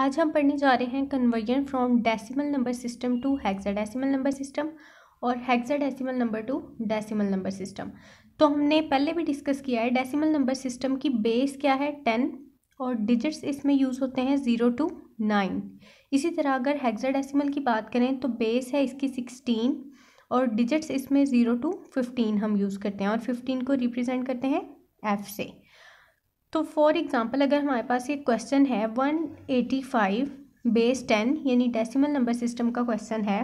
आज हम पढ़ने जा रहे हैं conversion from decimal number system to hexadecimal number system और hexadecimal number to decimal number system तो हमने पहले भी डिस्कस किया है डेसिमल नंबर सिस्टम की बेस क्या है टेन और डिजिट्स इसमें यूज़ होते हैं ज़ीरो टू नाइन इसी तरह अगर हेक्साडेसिमल की बात करें तो बेस है इसकी सिक्सटीन और डिजिट्स इसमें ज़ीरो टू फिफ्टीन हम यूज़ करते हैं और फिफ्टीन को रिप्रेजेंट करते हैं एफ से तो फॉर एग्ज़ाम्पल अगर हमारे पास ये क्वेश्चन है one eighty five base ten यानी डेसिमल नंबर सिस्टम का क्वेश्चन है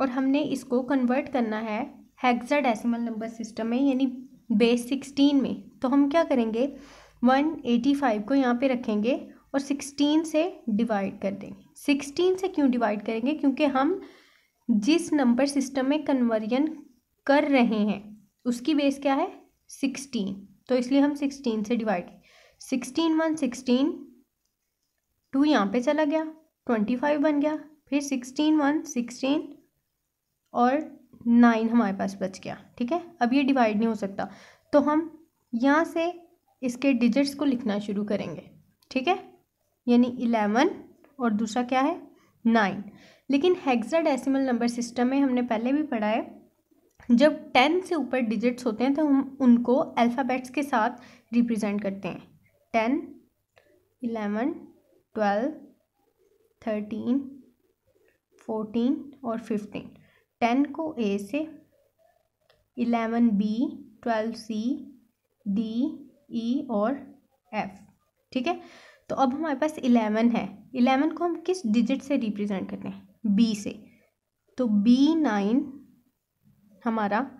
और हमने इसको कन्वर्ट करना है हेक्सा डेसिमल नंबर सिस्टम में यानी बेस सिक्सटीन में तो हम क्या करेंगे वन एटी फाइव को यहाँ पे रखेंगे और सिक्सटीन से डिवाइड कर देंगे सिक्सटीन से क्यों डिवाइड करेंगे क्योंकि हम जिस नंबर सिस्टम में कन्वर्जन कर रहे हैं उसकी बेस क्या है सिक्सटीन तो इसलिए हम सिक्सटीन से divide sixteen one sixteen two यहाँ पे चला गया ट्वेंटी फाइव बन गया फिर सिक्सटीन वन सिक्सटीन और नाइन हमारे पास बच गया ठीक है अब ये डिवाइड नहीं हो सकता तो हम यहाँ से इसके डिजिट्स को लिखना शुरू करेंगे ठीक है यानी इलेवन और दूसरा क्या है नाइन लेकिन हेक्सा डेसिमल नंबर सिस्टम में हमने पहले भी पढ़ा है जब टेन से ऊपर डिजिट्स होते हैं तो हम उनको अल्फ़ाबेट्स के साथ रिप्रेजेंट करते हैं ten eleven twelve thirteen fourteen और फिफ्टीन टेन को ए से eleven B twelve C D E और एफ ठीक है तो अब हमारे पास इलेवन है इलेवन को हम किस डिजिट से रिप्रेजेंट करते हैं बी से तो बी नाइन हमारा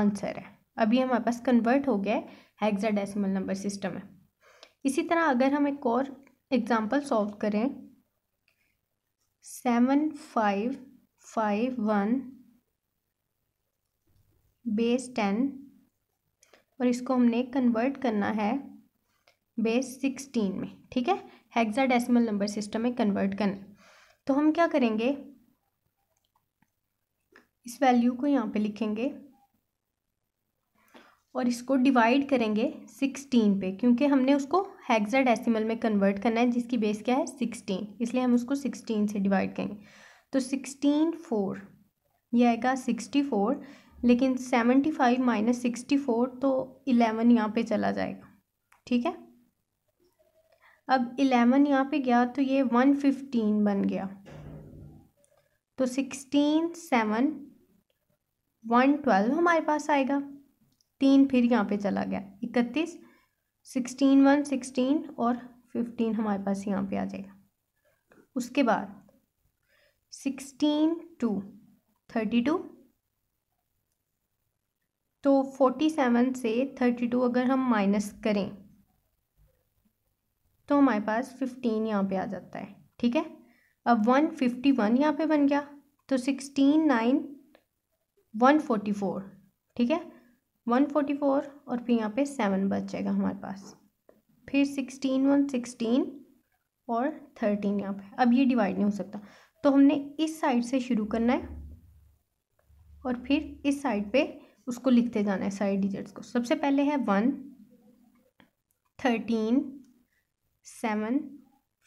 आंसर है अभी हमारे पास कन्वर्ट हो गया है हेक्साडेसिमल नंबर सिस्टम है इसी तरह अगर हम एक और एग्ज़ाम्पल सॉल्व करें seven five five one base ten और इसको हमने कन्वर्ट करना है बेस सिक्सटीन में ठीक है हेक्साडेसिमल नंबर सिस्टम में कन्वर्ट करना तो हम क्या करेंगे इस वैल्यू को यहाँ पे लिखेंगे और इसको डिवाइड करेंगे सिक्सटीन पे क्योंकि हमने उसको हेक्साडेसिमल में कन्वर्ट करना है जिसकी बेस क्या है सिक्सटीन इसलिए हम उसको सिक्सटीन से डिवाइड करेंगे तो सिक्सटीन फोर ये आएगा सिक्सटी फोर लेकिन seventy five minus sixty four तो इलेवन यहाँ पे चला जाएगा ठीक है अब इलेवन यहाँ पे गया तो ये वन फिफ्टीन बन गया तो सिक्सटीन सेवन वन ट्वेल्व हमारे पास आएगा तीन फिर यहाँ पे चला गया इकतीस सिक्सटीन वन सिक्सटीन और फिफ्टीन हमारे पास यहाँ पे आ जाएगा उसके बाद सिक्सटीन टू थर्टी टू तो फोर्टी सेवन से थर्टी टू अगर हम माइनस करें तो हमारे पास फिफ्टीन यहाँ पे आ जाता है ठीक है अब वन फिफ्टी वन यहाँ पे बन गया तो sixteen nine one forty four ठीक है वन फोर्टी फोर और फिर यहाँ पे सेवन बच जाएगा हमारे पास फिर सिक्सटीन वन सिक्सटीन और थर्टीन यहाँ पे अब ये डिवाइड नहीं हो सकता तो हमने इस साइड से शुरू करना है और फिर इस साइड पे उसको लिखते जाना है सारे डिजिट्स को सबसे पहले है वन थर्टीन सेवन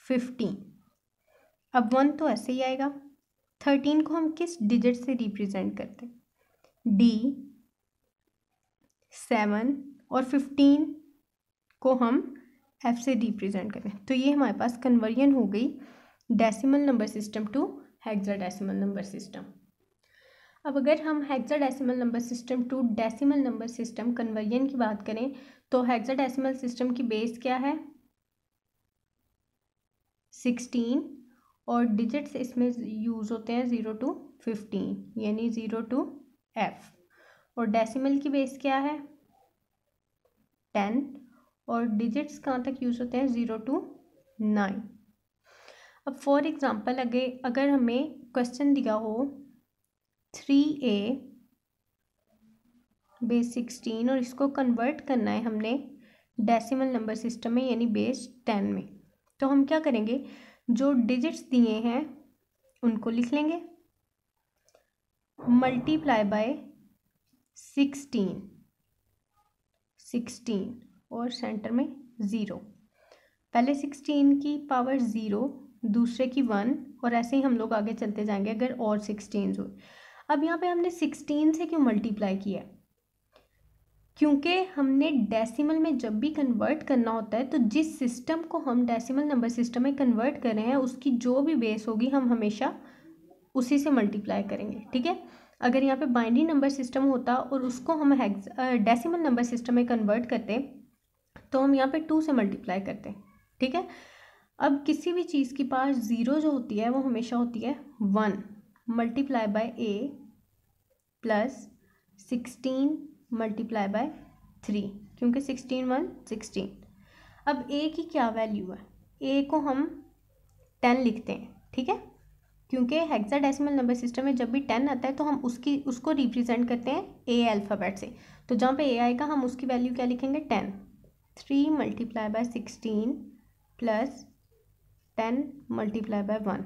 फिफ्टीन अब वन तो ऐसे ही आएगा थर्टीन को हम किस डिजिट से रिप्रेजेंट करते हैं डी सेवन और फिफ्टीन को हम एफ से रिप्रेजेंट करें तो ये हमारे पास कन्वर्जन हो गई decimal number system to hexadecimal number system अब अगर हम hexadecimal number system to decimal number system conversion की बात करें तो हेक्साडेसिमल सिस्टम की बेस क्या है सिक्सटीन और डिजिट्स इसमें यूज़ होते हैं ज़ीरो टू फिफ्टीन यानी ज़ीरो टू एफ़ और डेसिमल की बेस क्या है टेन और डिजिट्स कहाँ तक यूज़ होते हैं ज़ीरो टू नाइन अब फॉर एग्ज़ाम्पल अगे अगर हमें क्वेश्चन दिया हो थ्री ए बेस सिक्सटीन और इसको कन्वर्ट करना है हमने डेसिमल नंबर सिस्टम में यानी बेस टेन में तो हम क्या करेंगे जो डिजिट्स दिए हैं उनको लिख लेंगे मल्टीप्लाई बाय सिक्सटीन सिक्सटीन और सेंटर में ज़ीरो पहले सिक्सटीन की पावर ज़ीरो दूसरे की वन और ऐसे ही हम लोग आगे चलते जाएंगे अगर और सिक्सटीन हो अब यहाँ पे हमने सिक्सटीन से क्यों मल्टीप्लाई किया क्योंकि हमने डेसिमल में जब भी कन्वर्ट करना होता है तो जिस सिस्टम को हम डेसिमल नंबर सिस्टम में कन्वर्ट कर रहे हैं उसकी जो भी बेस होगी हम हमेशा उसी से मल्टीप्लाई करेंगे ठीक है अगर यहाँ पे बाइनरी नंबर सिस्टम होता और उसको हम हेक्स डेसिमल नंबर सिस्टम में कन्वर्ट करते तो हम यहाँ पे टू से मल्टीप्लाई करते ठीक है अब किसी भी चीज़ के पास ज़ीरो जो होती है वो हमेशा होती है one multiply by A plus sixteen multiply by three क्योंकि सिक्सटीन वन सिक्सटीन अब ए की क्या वैल्यू है ए को हम टेन लिखते हैं ठीक है क्योंकि हेक्साडेसिमल नंबर सिस्टम में जब भी टेन आता है तो हम उसकी उसको रिप्रेजेंट करते हैं ए अल्फ़ाबेट से तो जहाँ पे ए आएगा हम उसकी वैल्यू क्या लिखेंगे ten three multiply by sixteen plus ten multiply by one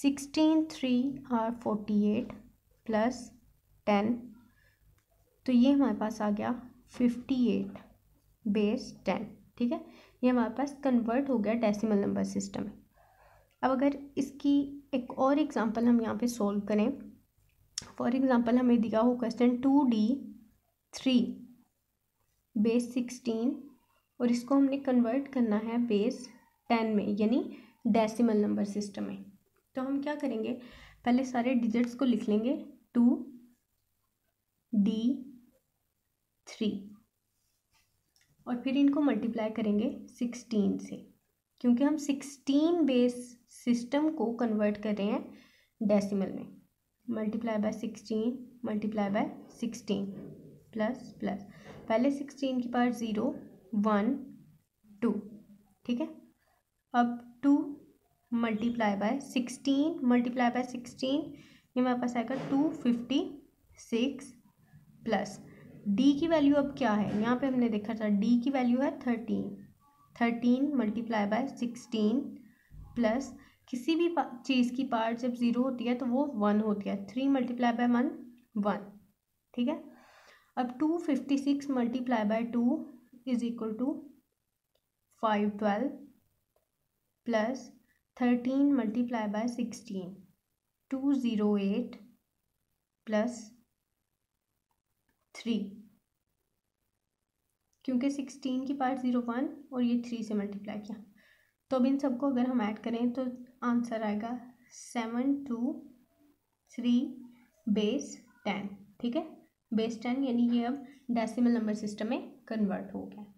sixteen three are forty eight plus ten तो ये हमारे पास आ गया फिफ्टी एट बेस टेन ठीक है ये हमारे पास कन्वर्ट हो गया डेसिमल नंबर सिस्टम में अब अगर इसकी एक और एग्ज़ाम्पल हम यहाँ पे सॉल्व करें फॉर एग्ज़ाम्पल हमें दिया हो question two D three base sixteen और इसको हमने कन्वर्ट करना है बेस टेन में यानी डेसिमल नंबर सिस्टम में तो हम क्या करेंगे पहले सारे डिजिट्स को लिख लेंगे टू डी थ्री और फिर इनको मल्टीप्लाई करेंगे सिक्सटीन से क्योंकि हम सिक्सटीन बेस सिस्टम को कन्वर्ट कर रहे हैं डेसिमल में multiply by sixteen multiply by sixteen plus plus पहले सिक्सटीन की पार्ट ज़ीरो वन टू ठीक है अब two multiply by sixteen multiply by sixteen ये हमारे पास आएगा two fifty six plus D की वैल्यू अब क्या है यहाँ पे हमने देखा था डी की वैल्यू है thirteen thirteen multiply by sixteen plus किसी भी चीज़ की पावर जब ज़ीरो होती है तो वो वन होती है three multiply by one one ठीक है अब two fifty six multiply by two is equal to five twelve plus thirteen multiply by sixteen two zero eight plus three क्योंकि सिक्सटीन की पार्ट ज़ीरो वन और ये three से multiply किया तो अब इन सबको अगर हम ऐड करें तो आंसर आएगा seven two three base ten ठीक है बेस टेन यानी ये अब डेसिमल नंबर सिस्टम में कन्वर्ट हो गया